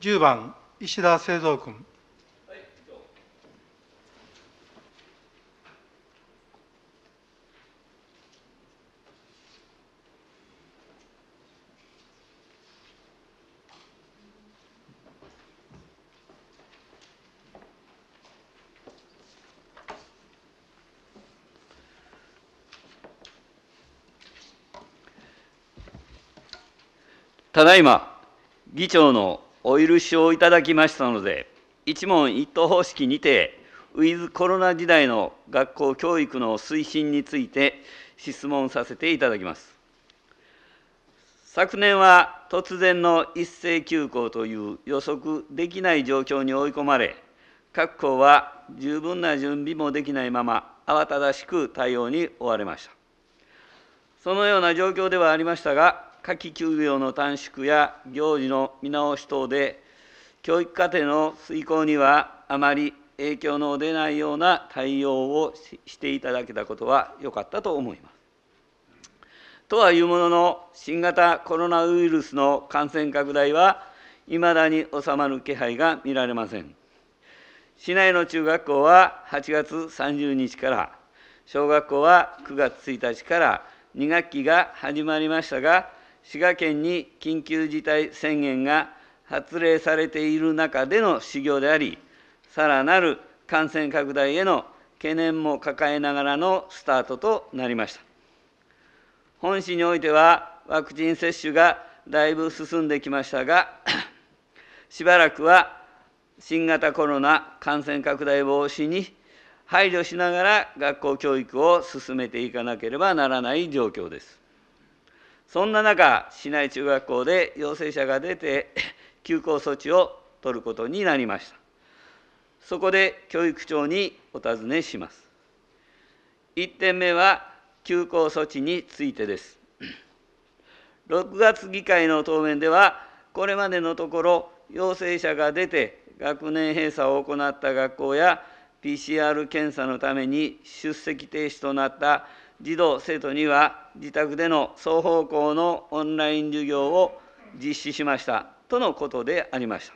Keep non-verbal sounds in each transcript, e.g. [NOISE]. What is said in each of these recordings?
10番石田製造君ただいま議長のお許しをいただきましたので一問一答方式にてウィズコロナ時代の学校教育の推進について質問させていただきます昨年は突然の一斉休校という予測できない状況に追い込まれ各校は十分な準備もできないまま慌ただしく対応に追われましたそのような状況ではありましたが夏季休業の短縮や行事の見直し等で教育課程の遂行にはあまり影響の出ないような対応をしていただけたことは良かったと思います。とはいうものの新型コロナウイルスの感染拡大はいまだに収まる気配が見られません。市内の中学校は8月30日から小学校は9月1日から2学期が始まりましたが滋賀県に緊急事態宣言が発令されている中での始業であり、さらなる感染拡大への懸念も抱えながらのスタートとなりました。本市においては、ワクチン接種がだいぶ進んできましたが、[CLEARS THROAT] しばらくは新型コロナ感染拡大防止に配慮しながら学校教育を進めていかなければならない状況です。そんな中市内中学校で陽性者が出て [LAUGHS] 休校措置を取ることになりましたそこで教育長にお尋ねします1点目は休校措置についてです6 [LAUGHS] 月議会の答弁ではこれまでのところ陽性者が出て学年閉鎖を行った学校や PCR 検査のために出席停止となった児童生徒には自宅での双方向のオンライン授業を実施しましたとのことでありました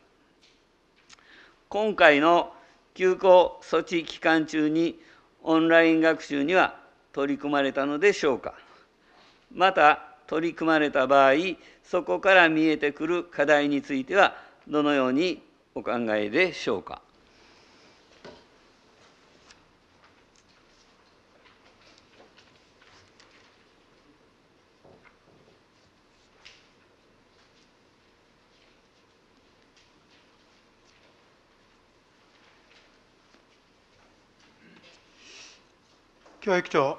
今回の休校措置期間中にオンライン学習には取り組まれたのでしょうかまた取り組まれた場合そこから見えてくる課題についてはどのようにお考えでしょうか教育長。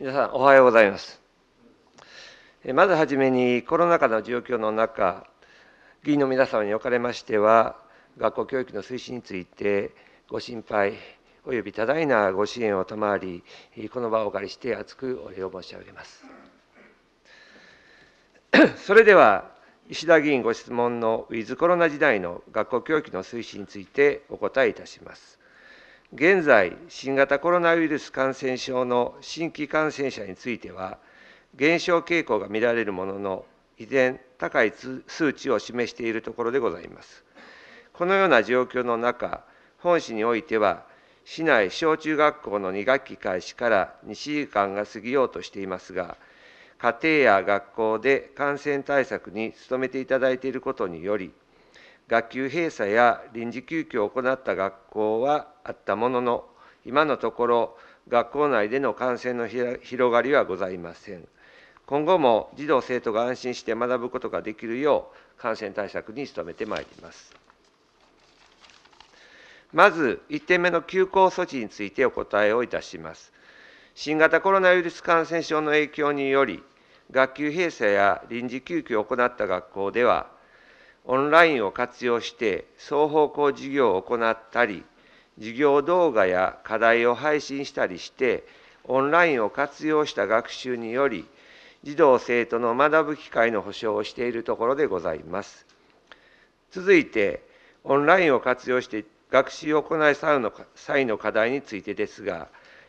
皆さん、おはようございます。まずはじめに、コロナ禍の状況の中、議員の皆様におかれましては、学校教育の推進について、ご心配および多大なご支援を賜り、この場をお借りして厚くお礼を申し上げます。[COUGHS] それでは石田議員ご質問のウィズコロナ時代の学校教育の推進についてお答えいたします。現在、新型コロナウイルス感染症の新規感染者については、減少傾向が見られるものの、依然、高い数値を示しているところでございます。このような状況の中、本市においては、市内小中学校の2学期開始から2週間が過ぎようとしていますが、家庭や学校で感染対策に努めていただいていることにより、学級閉鎖や臨時休校を行った学校はあったものの、今のところ、学校内での感染の広がりはございません。今後も児童・生徒が安心して学ぶことができるよう、感染対策に努めてまいります。まず、1点目の休校措置についてお答えをいたします。新型コロナウイルス感染症の影響により、学級閉鎖や臨時休校を行った学校では、オンラインを活用して双方向授業を行ったり、授業動画や課題を配信したりして、オンラインを活用した学習により、児童生徒の学ぶ機会の保障をしているところでございます。続いて、オンラインを活用して学習を行う際の課題についてですが、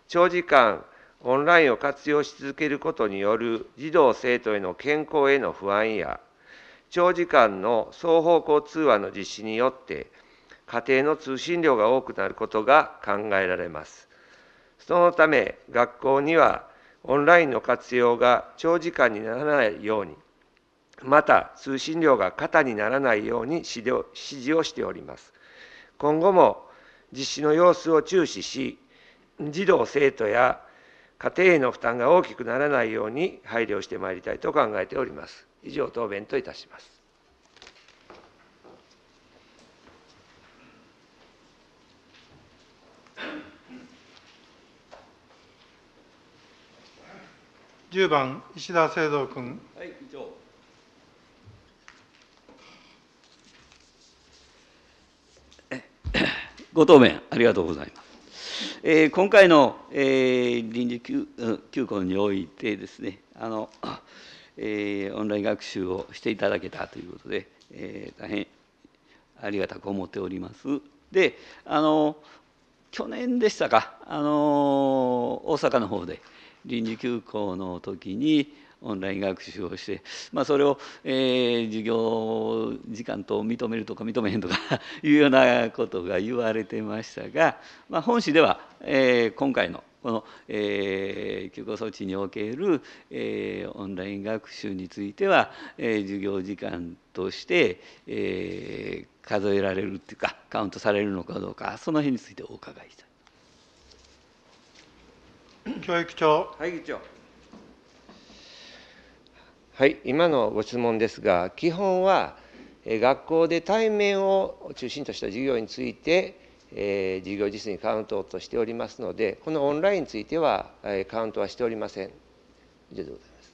長時間オンラインを活用し続けることによる児童・生徒への健康への不安や、長時間の双方向通話の実施によって、家庭の通信量が多くなることが考えられます。そのため、学校にはオンラインの活用が長時間にならないように、また通信量が肩にならないように指示をしております。今後も実施の様子を注視し、児童・生徒や家庭への負担が大きくならないように配慮してまいりたいと考えております。以上、答弁といたします。10番、石田誠三君。はい、以上。ご答弁ありがとうございます。えー、今回の、えー、臨時休校においてですねあの、えー、オンライン学習をしていただけたということで、えー、大変ありがたく思っております。であの去年でしたかあの大阪の方で臨時休校の時にオンライン学習をして、まあ、それを、えー、授業時間と認めるとか認めへんとか [LAUGHS] いうようなことが言われてましたが、まあ、本市では、えー、今回のこの、えー、休校措置における、えー、オンライン学習については、えー、授業時間として、えー、数えられるっていうかカウントされるのかどうかその辺についてお伺いしたい。[COUGHS] 教育長。はい、議長。はい、今のご質問ですが、基本は学校で対面を中心とした授業について、えー、授業実践にカウントとしておりますので、このオンラインについては、えー、カウントはしておりません。以上でございます。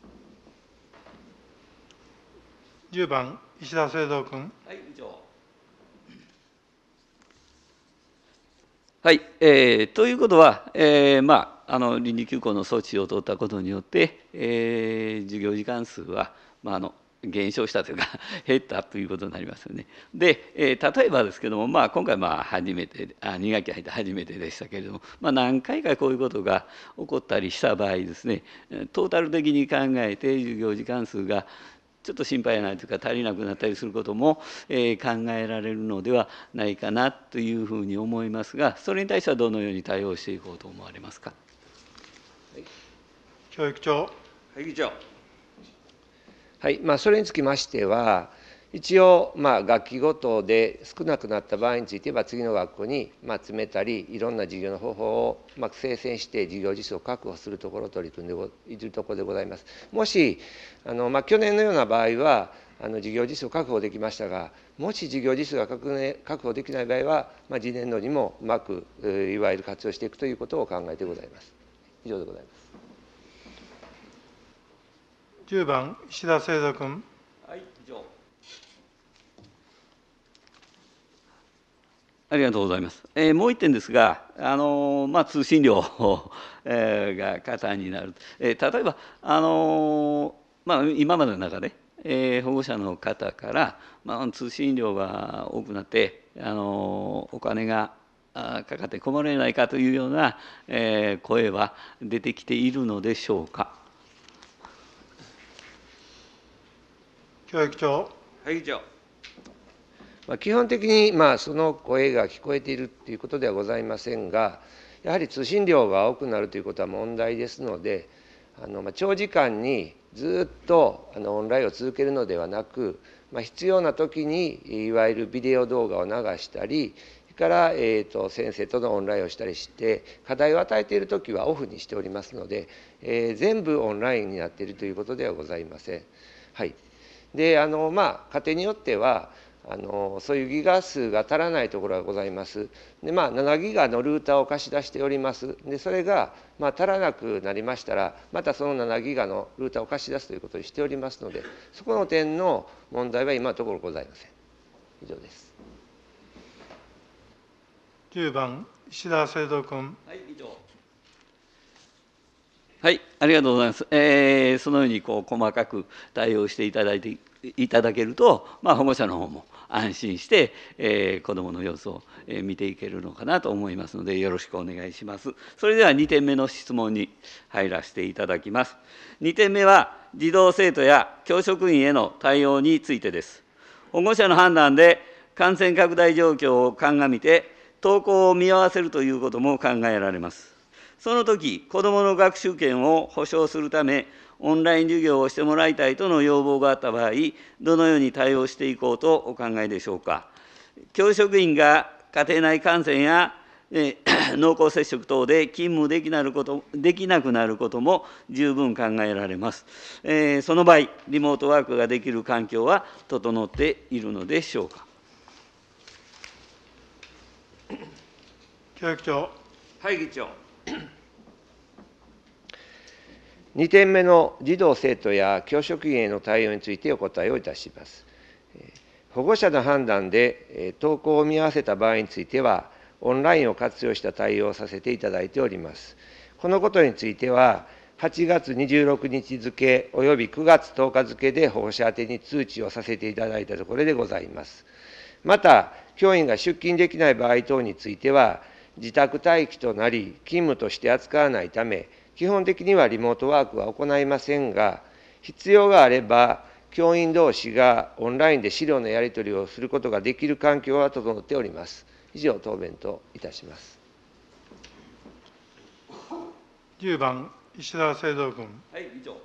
10番、石田聖堂君。はい、以上。はい、えー、ということは、えー、まああの臨時休校の措置を取ったことによって、えー、授業時間数は、まあ、あの減少したというか [LAUGHS] 減ったということになりますよね。で、えー、例えばですけども、まあ、今回まあ初めてあ2学期入って初めてでしたけれども、まあ、何回かこういうことが起こったりした場合ですねトータル的に考えて授業時間数がちょっと心配やないというか足りなくなったりすることも、えー、考えられるのではないかなというふうに思いますがそれに対してはどのように対応していこうと思われますか。教育長。はい、議長。はい、まあ、それにつきましては、一応、まあ、学期ごとで少なくなった場合については、次の学校に、まあ、詰めたり、いろんな事業の方法を、まあ、精選して、事業実装を確保するところを取り組んでいるところでございます。もし、あのまあ、去年のような場合は、あの事業実装を確保できましたが、もし事業実装が確保できない場合は、まあ、次年度にもうまく、いわゆる活用していくということを考えてございます。以上でございます。10番石田誠三君。はい、以上。ありがとうございます。えー、もう一点ですが、あのー、まあ、通信料 [LAUGHS] えが加担になる。えー、例えば、あのまあ、今までの中で、え保護者の方から、まあ、通信料が多くなって、あのお金がかかって困れないかというような、え声は出てきているのでしょうか。教育長。はい、議長。まあ、基本的に、まあ、その声が聞こえているということではございませんが、やはり通信量が多くなるということは問題ですので、あのまあ、長時間にずっとあのオンラインを続けるのではなく、まあ、必要な時にいわゆるビデオ動画を流したり、それから、えーと、先生とのオンラインをしたりして、課題を与えている時はオフにしておりますので、えー、全部オンラインになっているということではございません。はい、であのまあ家庭によってはあのそういうギガ数が足らないところがございます。でまあ7ギガのルーターを貸し出しております。でそれが、まあ、足らなくなりましたらまたその7ギガのルーターを貸し出すということにしておりますのでそこの点の問題は今のところございません。以上です。1番石田聖堂君。はい以上はい、ありがとうございます。えー、そのようにこう細かく対応していただいていただけると、まあ、保護者の方も安心して、えー、子どもの様子を見ていけるのかなと思いますのでよろしくお願いします。それでは2点目の質問に入らせていただきます。2点目は児童生徒や教職員への対応についてです。保護者の判断で感染拡大状況を鑑みて登校を見合わせるということも考えられます。その時、子どもの学習権を保障するため、オンライン授業をしてもらいたいとの要望があった場合、どのように対応していこうとお考えでしょうか。教職員が家庭内感染やえ [COUGHS] 濃厚接触等で勤務できなることできなくなることも十分考えられます、えー、その場合、リモートワークができる環境は整っているのでしょうか。教育長。はい、議長。2点目の児童生徒や教職員への対応についてお答えをいたします。保護者の判断で登校を見合わせた場合については、オンラインを活用した対応をさせていただいております。このことについては、8月26日付及び9月10日付で保護者宛に通知をさせていただいたところでございます。また、教員が出勤できない場合等については、自宅待機となり勤務として扱わないため基本的にはリモートワークは行いませんが必要があれば教員同士がオンラインで資料のやり取りをすることができる環境は整っております。以上、答弁といたします。1番、石田誠三君。はい、以上。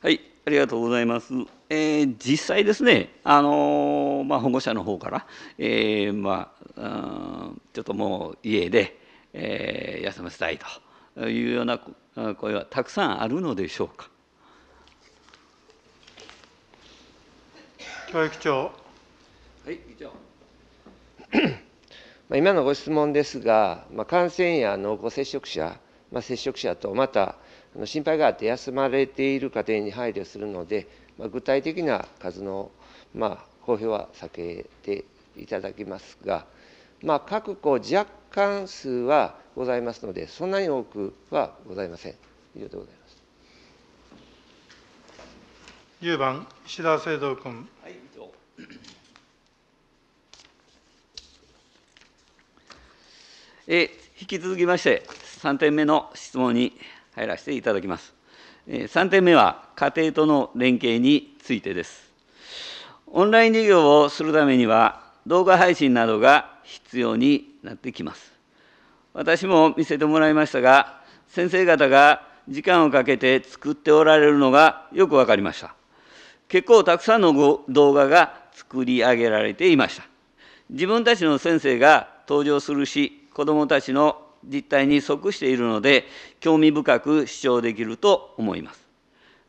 はい、ありがとうございます。えー、実際ですね、あのー、まあ、保護者の方から、えーまあ、ちょっともう家で、えー、休ませたいというような声はたくさんあるのでしょうか。教育長はい議長 [COUGHS] まあ今のご質問ですが、まあ、感染や濃厚接触者、まあ、接触者とまた心配があって休まれている家庭に配慮するので、まあ、具体的な数の、まあ、公表は避けていただきますが、まあ、各校若干数はございますので、そんなに多くはございません。以上でございます。10番、石田聖堂君。はい、え引き続きまして、3点目の質問に入らせていただきます。3点目は家庭との連携についてです。オンライン授業をするためには動画配信などが必要になってきます。私も見せてもらいましたが、先生方が時間をかけて作っておられるのがよく分かりました。結構たくさんの動画が作り上げられていました。自分たちの先生が登場するし、子どもたちの実態に即しているので興味深く視聴できると思います。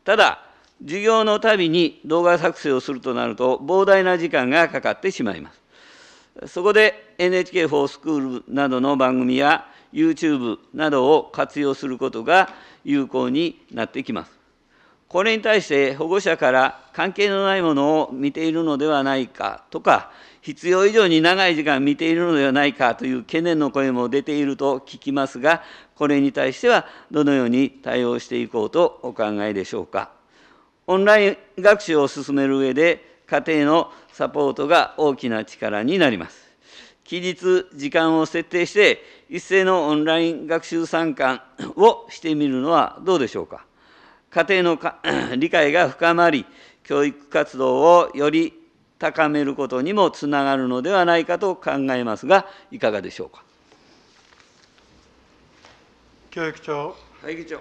ただ授業のたびに動画作成をするとなると膨大な時間がかかってしまいます。そこで n h k フォースクールなどの番組や YouTube などを活用することが有効になってきます。これに対して保護者から関係のないものを見ているのではないかとか必要以上に長い時間見ているのではないかという懸念の声も出ていると聞きますが、これに対してはどのように対応していこうとお考えでしょうか。オンライン学習を進める上で、家庭のサポートが大きな力になります。期日、時間を設定して、一斉のオンライン学習参観をしてみるのはどうでしょうか。家庭の [COUGHS] 理解が深まり、教育活動をより高めることにもつながるのではないかと考えますがいかがでしょうか教育長会議長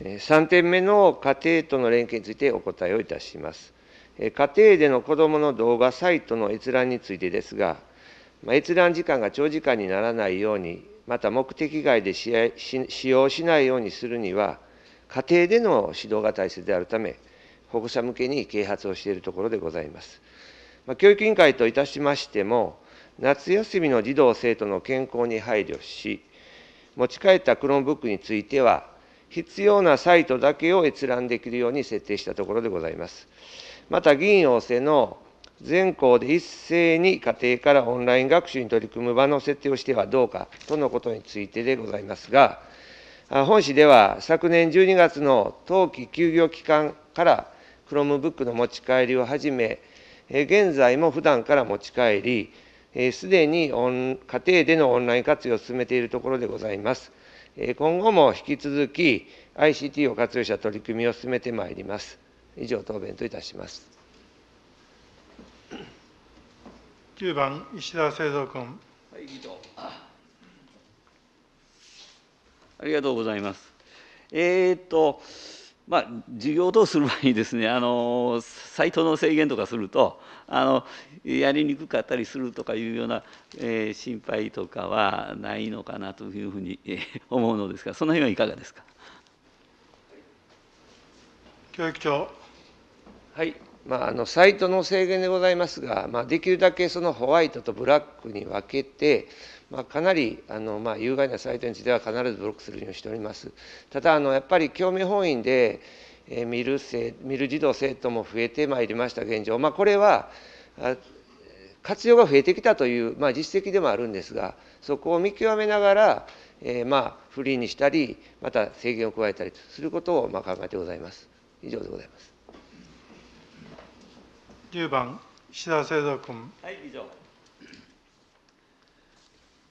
3点目の家庭との連携についてお答えをいたします。家庭での子どもの動画サイトの閲覧についてですが、閲覧時間が長時間にならないように、また目的外で使用しないようにするには、家庭での指導が大切であるため、保護者向けに啓発をしているところでございます。ま教育委員会といたしましても、夏休みの児童・生徒の健康に配慮し、持ち帰ったクローンブックについては、必要なサイトだけを閲覧できるように設定したところでございます。また、議員要請の全校で一斉に家庭からオンライン学習に取り組む場の設定をしてはどうかとのことについてでございますが、本市では昨年12月の冬季休業期間から Chromebook の持ち帰りをはじめ、え現在も普段から持ち帰り、す、で、にオン家庭でのオンライン活用を進めているところでございます。え今後も引き続き ICT を活用した取り組みを進めてまいります。以上、答弁といたします。9番、石田製造君。はい、議長。ありがとうございます。えー、っと、まあ、授業等する場合にですねあのサイトの制限とかするとあのやりにくかったりするとかいうような、えー、心配とかはないのかなというふうに、えー、思うのですがその辺はいかがですか。教育長はいまあ、あのサイトの制限でございますが、まあ、できるだけそのホワイトとブラックに分けて、まあ、かなりあの、まあ、有害なサイトについては必ずブロックするようにしております。ただあのやっぱり興味本位で、え見る生見る児童生徒も増えてまいりました現状、まあ、これは活用が増えてきたという、まあ、実績でもあるんですがそこを見極めながら、えー、まあフリーにしたりまた制限を加えたりすることをまあ考えてございます。以上でございます。10番、岸田誠三君。はい、以上。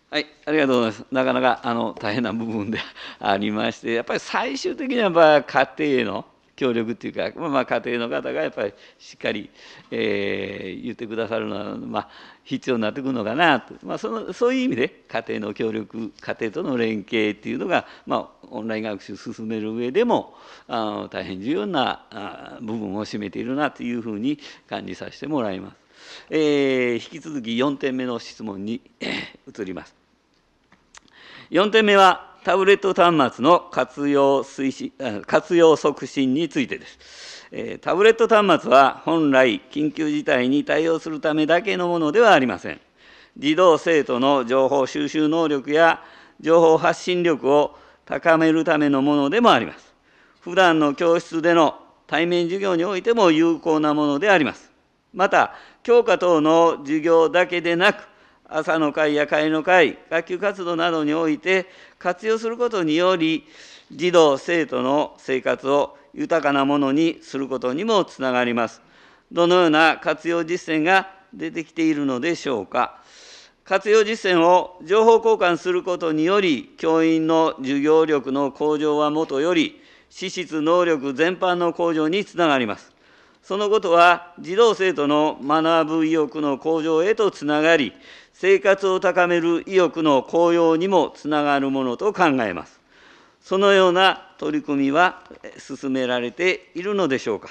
はい、ありがとうございます。なかなかあの大変な部分で [LAUGHS] ありまして、やっぱり最終的にはまあ家庭への協力っていうか、まあ、家庭の方がやっぱりしっかり、えー、言ってくださるのは、ま必要になってくるのかなと、まあ、そのそういう意味で家庭の協力家庭との連携っていうのが、まあ、オンライン学習進める上でもあ大変重要な部分を占めているなというふうに感じさせてもらいます。えー、引き続き4点目の質問に移ります。4点目はタブレット端末の活用推進活用促進についてです。タブレット端末は本来、緊急事態に対応するためだけのものではありません。児童・生徒の情報収集能力や情報発信力を高めるためのものでもあります。普段の教室での対面授業においても有効なものであります。また、教科等の授業だけでなく、朝の会や会の会、学級活動などにおいて活用することにより、児童・生徒の生活を豊かなものにすることにもつながります。どのような活用実践が出てきているのでしょうか。活用実践を情報交換することにより、教員の授業力の向上はもとより、資質能力全般の向上につながります。そのことは児童生徒の学ぶ意欲の向上へとつながり、生活を高める意欲の向揚にもつながるものと考えます。そのような取り組みは進められているのでしょうか。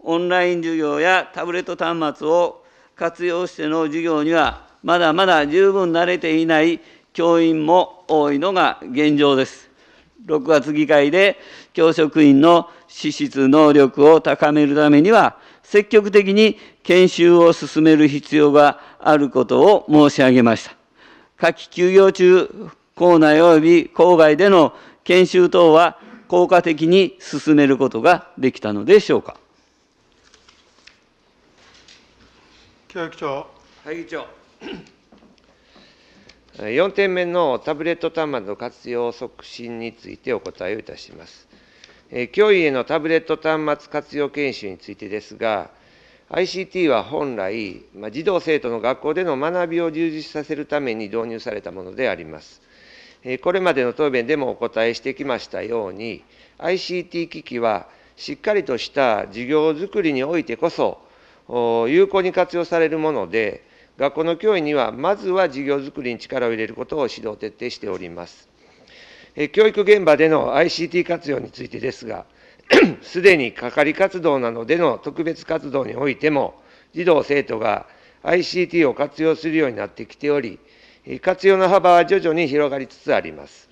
オンライン授業やタブレット端末を活用しての授業には、まだまだ十分慣れていない教員も多いのが現状です。6月議会で教職員の資質能力を高めるためには、積極的に研修を進める必要があることを申し上げました。夏季休業中、校内及び校外での研修等は効果的に進めることができたのでしょうか。教育長。はい、議長。4 [COUGHS] 点目のタブレット端末の活用促進についてお答えをいたします。教員へのタブレット端末活用研修についてですが、ICT は本来、児童・生徒の学校での学びを充実させるために導入されたものであります。これまでの答弁でもお答えしてきましたように、ICT 機器はしっかりとした事業づくりにおいてこそ、有効に活用されるもので、学校の教員にはまずは事業づくりに力を入れることを指導徹底しております。教育現場での ICT 活用についてですが、[CLEARS THROAT] すでに係活動などでの特別活動においても、児童・生徒が ICT を活用するようになってきており、活用の幅は徐々に広がりつつあります。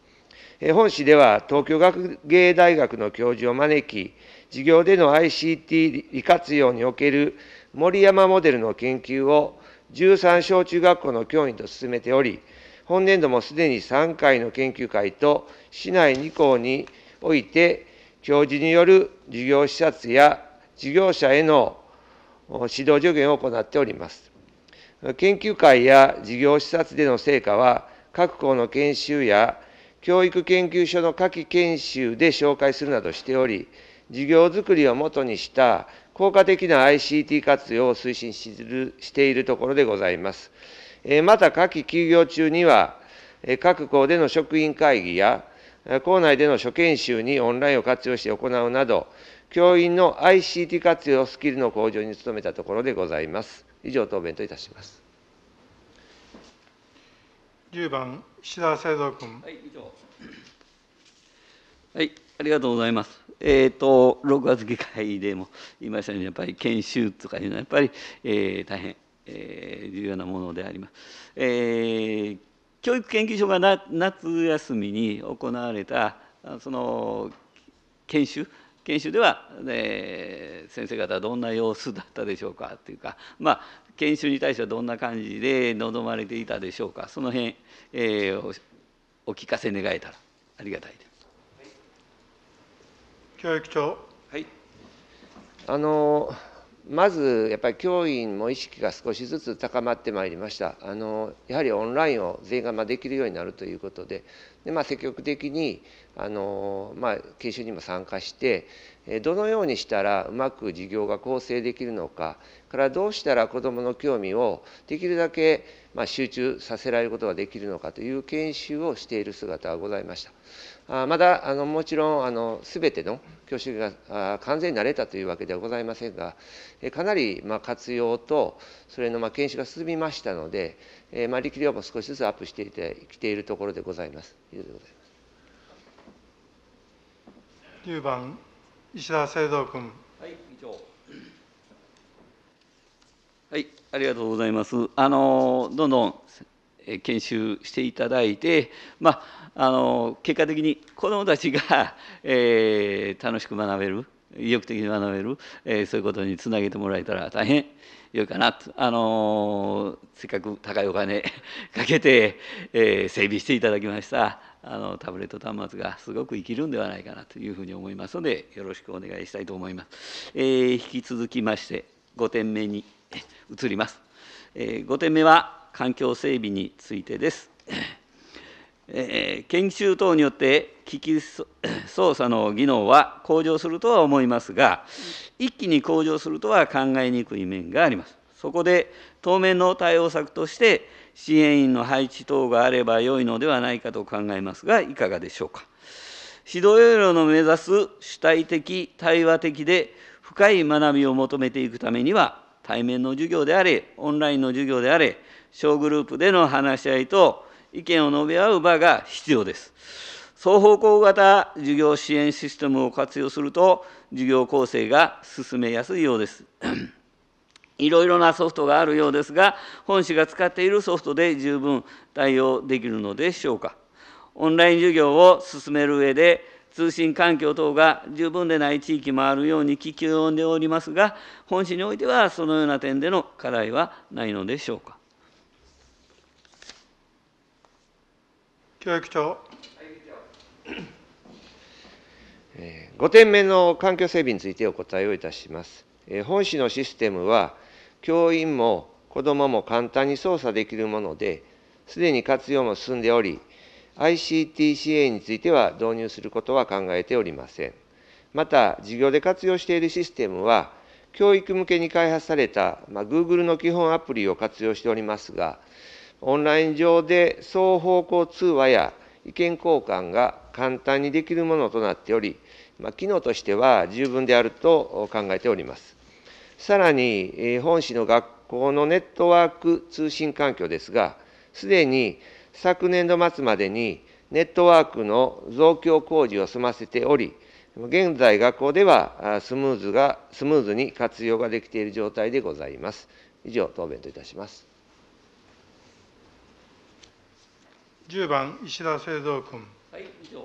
本市では東京学芸大学の教授を招き、授業での ICT 利活用における森山モデルの研究を13小中学校の教員と進めており、本年度もすでに3回の研究会と市内2校において、教授による授業視察や事業者への指導助言を行っております。研究会や事業視察での成果は、各校の研修や教育研究所の夏記研修で紹介するなどしており、事業づくりをもとにした効果的な ICT 活用を推進しるしているところでございます。また、夏季休業中には、各校での職員会議や、校内での初研修にオンラインを活用して行うなど、教員の ICT 活用スキルの向上に努めたところでございます。以上答弁といたします10番岸田誠三君、はい、以上はいありがとうございますえーと、6月議会でも言いましたようにやっぱり研修とかいうのはやっぱり、えー、大変、えー、重要なものであります。えー、教育研究所が夏休みに行われたその研修研修では、え先生方どんな様子だったでしょうかというか、まあ、研修に対してはどんな感じで望まれていたでしょうかその辺、えー、お聞かせ願えたらありがたいです。教育長はいあのまずやっぱり教員も意識が少しずつ高まってまいりましたあのやはりオンラインを全員ができるようになるということでで、まあ、積極的にあの、まあ、研修にも参加してどのようにしたらうまく授業が構成できるのかからどうしたら子どもの興味をできるだけ、まあ、集中させられることができるのかという研修をしている姿がございました。あまだあのもちろんあの全ての教師が完全に慣れたというわけではございませんが、かなりま活用と、それのま研修が進みましたので、ま力量も少しずつアップしてきているところでございます。以上でございます9番、石田誠道君。はい、議長はい、ありがとうございます。あのどんどん研修していただいて、まあ、あの結果的に子どもたちが、[LAUGHS] えー、楽しく学べる意欲的に学べる、えー、そういうことにつなげてもらえたら大変良いかなと、あのせっかく高いお金 [LAUGHS] かけて、えー、整備していただきましたあのタブレット端末がすごく生きるんではないかなというふうに思いますのでよろしくお願いしたいと思います。えー、引き続きまして5点目に移ります。え5点目は環境整備についてです。えー、研修等によって機器操作の技能は向上するとは思いますが一気に向上するとは考えにくい面がありますそこで当面の対応策として支援員の配置等があれば良いのではないかと考えますがいかがでしょうか指導要領の目指す主体的対話的で深い学びを求めていくためには対面の授業であれオンラインの授業であれ小グループでの話し合いと意見を述べ合う場が必要です双方向型授業支援システムを活用すると授業構成が進めやすいようです [CLEARS THROAT] いろいろなソフトがあるようですが本市が使っているソフトで十分対応できるのでしょうかオンライン授業を進める上で通信環境等が十分でない地域もあるように聞き及んでおりますが本市においてはそのような点での課題はないのでしょうか。教育長5点目の環境整備についてお答えをいたします。本市のシステムは教員も子どもも簡単に操作できるものですでに活用も進んでおり ICTCA については導入することは考えておりません。また、事業で活用しているシステムは、教育向けに開発された、まあ、Google の基本アプリを活用しておりますが、オンライン上で双方向通話や意見交換が簡単にできるものとなっており、まあ、機能としては十分であると考えております。さらに、本市の学校のネットワーク通信環境ですが、すでに昨年度末までにネットワークの増強工事を済ませており、現在、学校ではスムーズがスムーズに活用ができている状態でございます。以上、答弁といたします。10番、石田誠三君。はい、以上。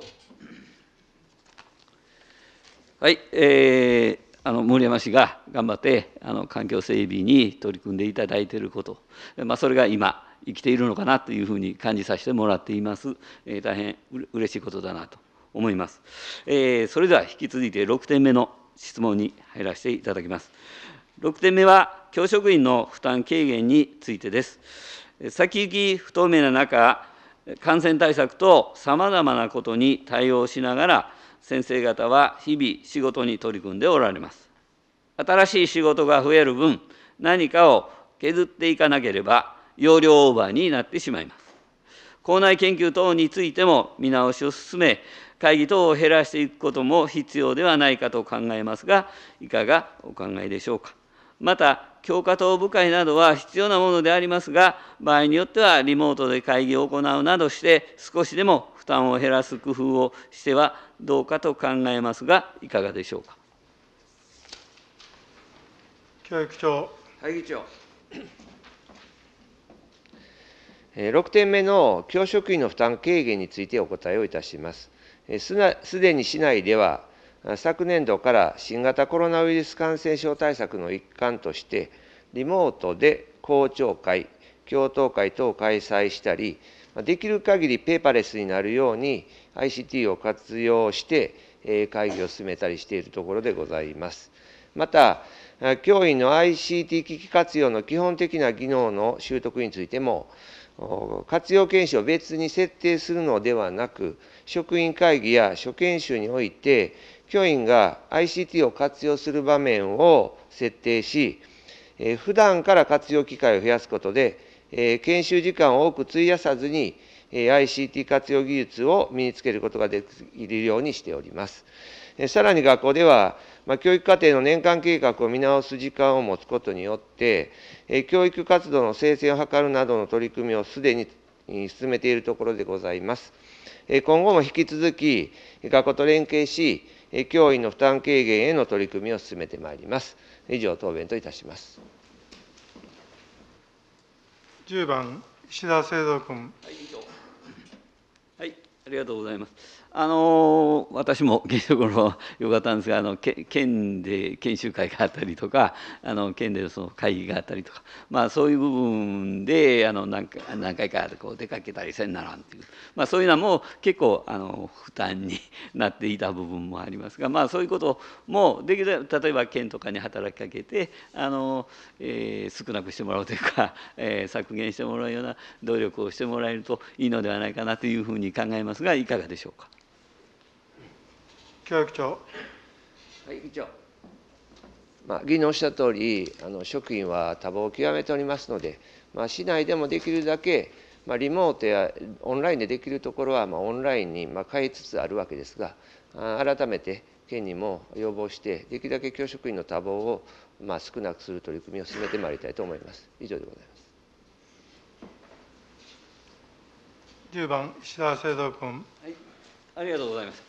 はい、えー、あの森山氏が頑張ってあの環境整備に取り組んでいただいていること、まあ、それが今、生きているのかなというふうに感じさせてもらっています。えー、大変うれしいことだなと思います。えー、それでは引き続いて6点目の質問に入らせていただきます。6点目は教職員の負担軽減についてです。先行き不透明な中、感染対策とさまざまなことに対応しながら、先生方は日々仕事に取り組んでおられます。新しい仕事が増える分、何かを削っていかなければ容量オーバーになってしまいます。校内研究等についても見直しを進め、会議等を減らしていくことも必要ではないかと考えますが、いかがお考えでしょうか。また、教科等部会などは必要なものでありますが、場合によってはリモートで会議を行うなどして、少しでも負担を減らす工夫をしてはどうかと考えますが、いかがでしょうか。教育長。会議長。6点目の教職員の負担軽減についてお答えをいたします。すでに市内では、昨年度から新型コロナウイルス感染症対策の一環として、リモートで校長会、教頭会等を開催したり、できる限りペーパーレスになるように ICT を活用して会議を進めたりしているところでございます。また、教員の ICT 機器活用の基本的な技能の習得についても、活用研修を別に設定するのではなく職員会議や初研修において教員が ICT を活用する場面を設定し普段から活用機会を増やすことで研修時間を多く費やさずに ICT 活用技術を身につけることができるようにしております。さらに学校ではまあ、教育課程の年間計画を見直す時間を持つことによって、え教育活動の生成を図るなどの取り組みをすでに進めているところでございます。今後も引き続き、学校と連携し、教員の負担軽減への取り組みを進めてまいります。以上、答弁といたします。10番、石田聖堂君。はい、ありがとうございます。あの私も現職のよかったんですがあの [LAUGHS] 県で研修会があったりとかあの県でその会議があったりとか、まあ、そういう部分であの何回何回かこう出かけたりせんならんという、まあ、そういうのも結構あの負担になっていた部分もありますが、まあ、そういうこともできる例えば県とかに働きかけてあの、えー、少なくしてもらうというか、[LAUGHS] えー、削減してもらうような努力をしてもらえるといいのではないかなというふうに考えますがいかがでしょうか。教育長。はい、議長。まあ、議員のおっしゃった通り、あの職員は多忙を極めておりますので、まあ、市内でもできるだけ、まあ、リモートやオンラインでできるところは、まあ、オンラインに、まあ、変えつつあるわけですが、改めて県にも要望して、できるだけ教職員の多忙を、まあ、少なくする取り組みを進めてまいりたいと思います。以上でございます。10番、石田聖三君。はい、ありがとうございます。